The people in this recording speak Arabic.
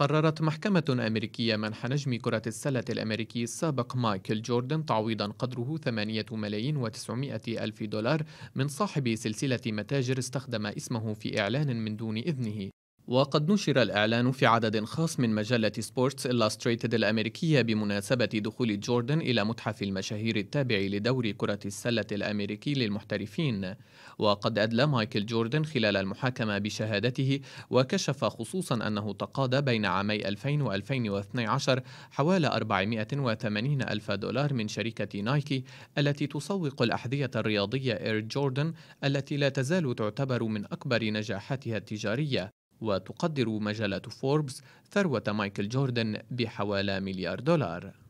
قررت محكمة أمريكية منح نجم كرة السلة الأمريكي السابق مايكل جوردن تعويضا قدره 8 ملايين وتسعمائة ألف دولار من صاحب سلسلة متاجر استخدم اسمه في إعلان من دون إذنه وقد نشر الإعلان في عدد خاص من مجلة سبورتس إلاستريتد الأمريكية بمناسبة دخول جوردن إلى متحف المشاهير التابع لدوري كرة السلة الأمريكي للمحترفين وقد أدلى مايكل جوردن خلال المحاكمة بشهادته وكشف خصوصا أنه تقاضى بين عامي 2000 و 2012 حوالي 480 ألف دولار من شركة نايكي التي تسوق الأحذية الرياضية إير جوردن التي لا تزال تعتبر من أكبر نجاحاتها التجارية وتقدر مجلة فوربس ثروة مايكل جوردن بحوالي مليار دولار